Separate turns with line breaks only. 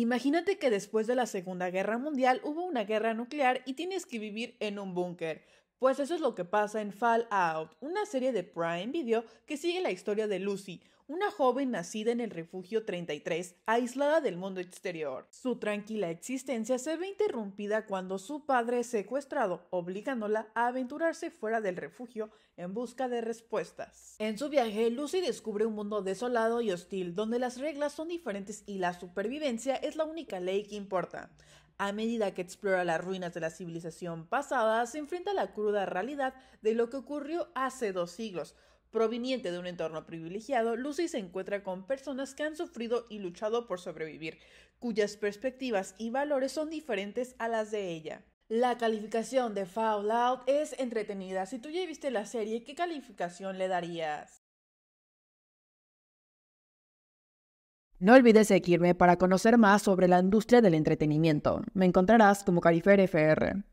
Imagínate que después de la Segunda Guerra Mundial hubo una guerra nuclear y tienes que vivir en un búnker. Pues eso es lo que pasa en Fallout, una serie de Prime Video que sigue la historia de Lucy, una joven nacida en el refugio 33, aislada del mundo exterior. Su tranquila existencia se ve interrumpida cuando su padre es secuestrado, obligándola a aventurarse fuera del refugio en busca de respuestas. En su viaje, Lucy descubre un mundo desolado y hostil, donde las reglas son diferentes y la supervivencia es la única ley que importa. A medida que explora las ruinas de la civilización pasada, se enfrenta a la cruda realidad de lo que ocurrió hace dos siglos. Proveniente de un entorno privilegiado, Lucy se encuentra con personas que han sufrido y luchado por sobrevivir, cuyas perspectivas y valores son diferentes a las de ella. La calificación de Fallout es entretenida. Si tú ya viste la serie, ¿qué calificación le darías?
No olvides seguirme para conocer más sobre la industria del entretenimiento. Me encontrarás como Carifer FR.